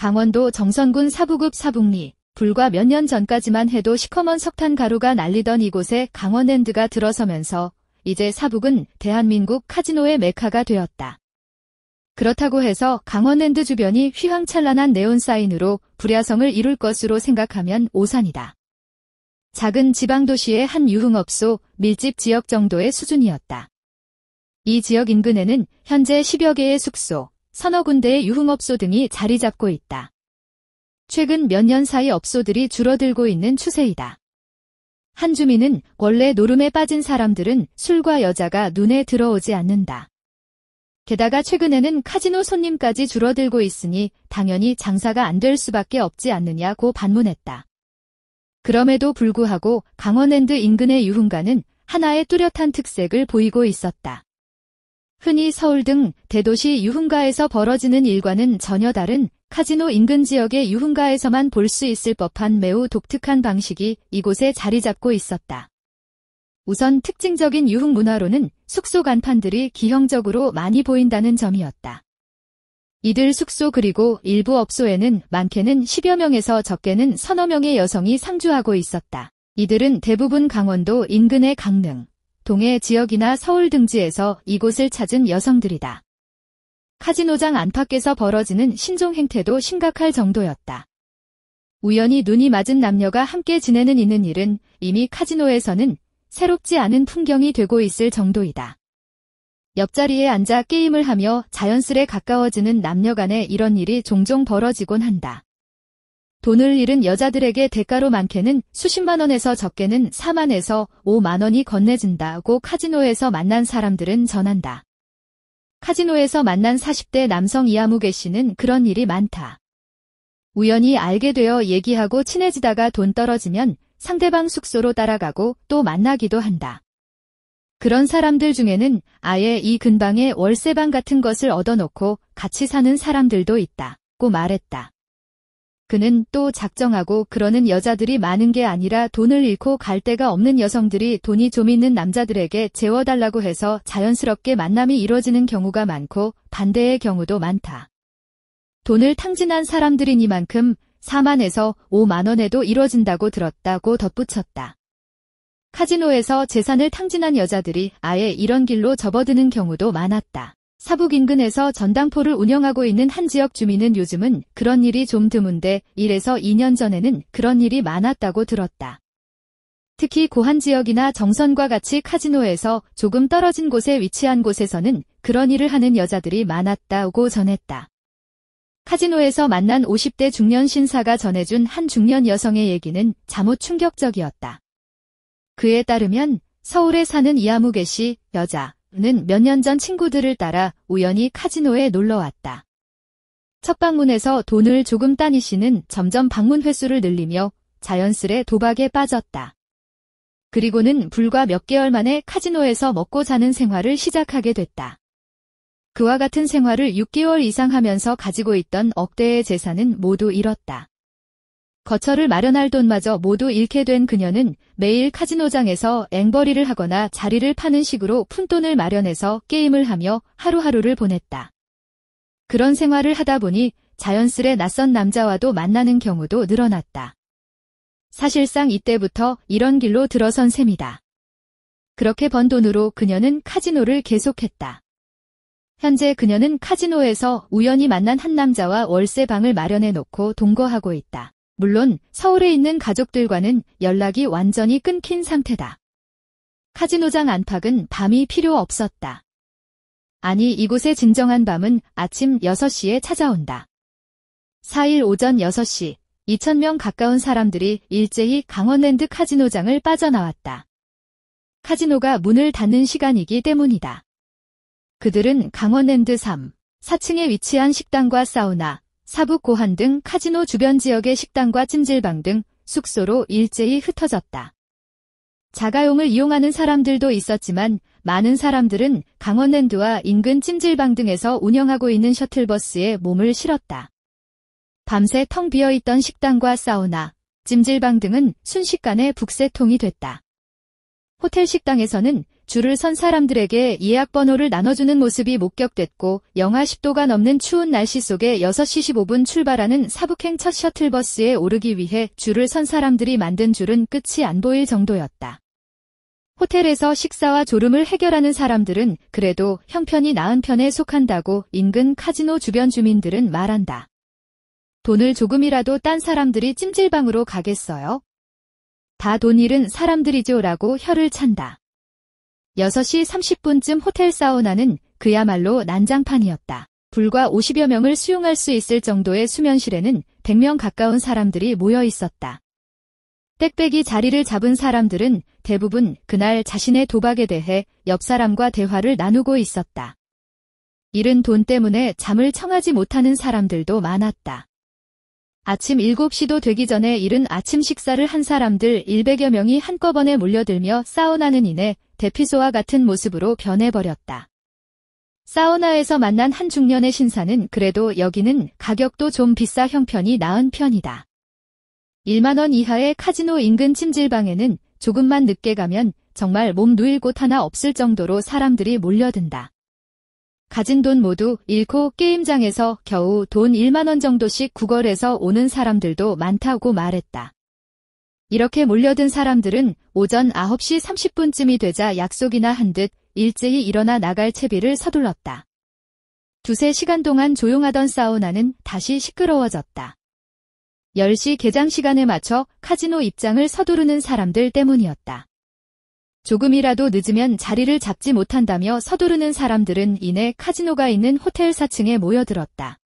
강원도 정선군 사부급 사북리 불과 몇 년 전까지만 해도 시커먼 석탄 가루가 날리던 이곳에 강원랜드가 들어서면서 이제 사북은 대한민국 카지노의 메카가 되었다. 그렇다고 해서 강원랜드 주변이 휘황찬란한 네온사인으로 불야성을 이룰 것으로 생각하면 오산이다. 작은 지방도시의 한 유흥업소 밀집 지역 정도의 수준이었다. 이 지역 인근에는 현재 10여 개의 숙소, 선어 군대의 유흥업소 등이 자리 잡고 있다. 최근 몇 년 사이 업소들이 줄어들고 있는 추세이다. 한 주민은 원래 노름에 빠진 사람들은 술과 여자가 눈에 들어오지 않는다. 게다가 최근에는 카지노 손님까지 줄어들고 있으니 당연히 장사가 안 될 수밖에 없지 않느냐고 반문했다. 그럼에도 불구하고 강원랜드 인근의 유흥가는 하나의 뚜렷한 특색을 보이고 있었다. 흔히 서울 등 대도시 유흥가에서 벌어지는 일과는 전혀 다른 카지노 인근 지역의 유흥가에서만 볼 수 있을 법한 매우 독특한 방식이 이곳에 자리 잡고 있었다. 우선 특징적인 유흥 문화로는 숙소 간판들이 기형적으로 많이 보인다는 점이었다. 이들 숙소 그리고 일부 업소에는 많게는 10여 명에서 적게는 서너 명의 여성이 상주하고 있었다. 이들은 대부분 강원도 인근의 강릉, 동해 지역이나 서울 등지에서 이곳을 찾은 여성들이다. 카지노장 안팎에서 벌어지는 신종 행태도 심각할 정도였다. 우연히 눈이 맞은 남녀가 함께 지내는 있는 일은 이미 카지노에서는 새롭지 않은 풍경이 되고 있을 정도이다. 옆자리에 앉아 게임을 하며 자연스레 가까워지는 남녀 간에 이런 일이 종종 벌어지곤 한다. 돈을 잃은 여자들에게 대가로 많게는 수십만 원에서 적게는 4만에서 5만 원이 건네진다고 카지노에서 만난 사람들은 전한다. 카지노에서 만난 40대 남성 이하무개 씨는 그런 일이 많다. 우연히 알게 되어 얘기하고 친해지다가 돈 떨어지면 상대방 숙소로 따라가고 또 만나기도 한다. 그런 사람들 중에는 아예 이 근방에 월세방 같은 것을 얻어놓고 같이 사는 사람들도 있다고 말했다. 그는 또 작정하고 그러는 여자들이 많은 게 아니라 돈을 잃고 갈 데가 없는 여성들이 돈이 좀 있는 남자들에게 재워달라고 해서 자연스럽게 만남이 이뤄지는 경우가 많고 반대의 경우도 많다. 돈을 탕진한 사람들이니만큼 4만에서 5만원에도 이뤄진다고 들었다고 덧붙였다. 카지노에서 재산을 탕진한 여자들이 아예 이런 길로 접어드는 경우도 많았다. 사북 인근에서 전당포를 운영하고 있는 한 지역 주민은 요즘은 그런 일이 좀 드문데 1에서 2년 전에는 그런 일이 많았다고 들었다. 특히 고한 지역이나 정선과 같이 카지노에서 조금 떨어진 곳에 위치한 곳에서는 그런 일을 하는 여자들이 많았다고 전했다. 카지노에서 만난 50대 중년 신사가 전해준 한 중년 여성의 얘기는 잠옷 충격적이었다. 그에 따르면 서울에 사는 이아무개 씨, 여자, 는몇년전 친구들을 따라 우연히 카지노에 놀러 왔다. 첫 방문에서 돈을 조금 딴 이씨는 점점 방문 횟수를 늘리며 자연스레 도박에 빠졌다. 그리고는 불과 몇 개월 만에 카지노에서 먹고 자는 생활을 시작하게 됐다. 그와 같은 생활을 6개월 이상 하면서 가지고 있던 억대의 재산은 모두 잃었다. 거처를 마련할 돈마저 모두 잃게 된 그녀는 매일 카지노장에서 앵벌이를 하거나 자리를 파는 식으로 푼돈을 마련해서 게임을 하며 하루하루를 보냈다. 그런 생활을 하다 보니 자연스레 낯선 남자와도 만나는 경우도 늘어났다. 사실상 이때부터 이런 길로 들어선 셈이다. 그렇게 번 돈으로 그녀는 카지노를 계속했다. 현재 그녀는 카지노에서 우연히 만난 한 남자와 월세방을 마련해 놓고 동거하고 있다. 물론 서울에 있는 가족들과는 연락이 완전히 끊긴 상태다. 카지노장 안팎은 밤이 필요 없었다. 아니 이곳의 진정한 밤은 아침 6시에 찾아온다. 4일 오전 6시 2천명 가까운 사람들이 일제히 강원랜드 카지노장을 빠져나왔다. 카지노가 문을 닫는 시간이기 때문이다. 그들은 강원랜드 3, 4층에 위치한 식당과 사우나, 사북 고한 등 카지노 주변 지역의 식당과 찜질방 등 숙소로 일제히 흩어졌다. 자가용을 이용하는 사람들도 있었지만 많은 사람들은 강원랜드와 인근 찜질방 등에서 운영하고 있는 셔틀버스에 몸을 실었다. 밤새 텅 비어있던 식당과 사우나, 찜질방 등은 순식간에 북새통이 됐다. 호텔 식당에서는 줄을 선 사람들에게 예약 번호를 나눠주는 모습이 목격됐고 영하 10도가 넘는 추운 날씨 속에 6시 15분 출발하는 사북행 첫 셔틀버스에 오르기 위해 줄을 선 사람들이 만든 줄은 끝이 안 보일 정도였다. 호텔에서 식사와 졸음을 해결하는 사람들은 그래도 형편이 나은 편에 속한다고 인근 카지노 주변 주민들은 말한다. 돈을 조금이라도 딴 사람들이 찜질방으로 가겠어요? 다 돈 잃은 사람들이죠 라고 혀를 찬다. 6시 30분쯤 호텔 사우나는 그야말로 난장판이었다. 불과 50여 명을 수용할 수 있을 정도의 수면실에는 100명 가까운 사람들이 모여 있었다. 빽빽이 자리를 잡은 사람들은 대부분 그날 자신의 도박에 대해 옆 사람과 대화를 나누고 있었다. 이른 돈 때문에 잠을 청하지 못하는 사람들도 많았다. 아침 7시도 되기 전에 이른 아침 식사를 한 사람들 100여 명이 한꺼번에 몰려들며 사우나는 이내 대피소와 같은 모습으로 변해버렸다. 사우나에서 만난 한 중년의 신사는 그래도 여기는 가격도 좀 비싸 형편이 나은 편이다. 1만원 이하의 카지노 인근 침질방에는 조금만 늦게 가면 정말 몸 누일 곳 하나 없을 정도로 사람들이 몰려든다. 가진 돈 모두 잃고 게임장에서 겨우 돈 1만원 정도씩 구걸해서 오는 사람들도 많다고 말했다. 이렇게 몰려든 사람들은 오전 9시 30분쯤이 되자 약속이나 한 듯 일제히 일어나 나갈 채비를 서둘렀다. 두세 시간 동안 조용하던 사우나는 다시 시끄러워졌다. 10시 개장 시간에 맞춰 카지노 입장을 서두르는 사람들 때문이었다. 조금이라도 늦으면 자리를 잡지 못한다며 서두르는 사람들은 이내 카지노가 있는 호텔 4층에 모여들었다.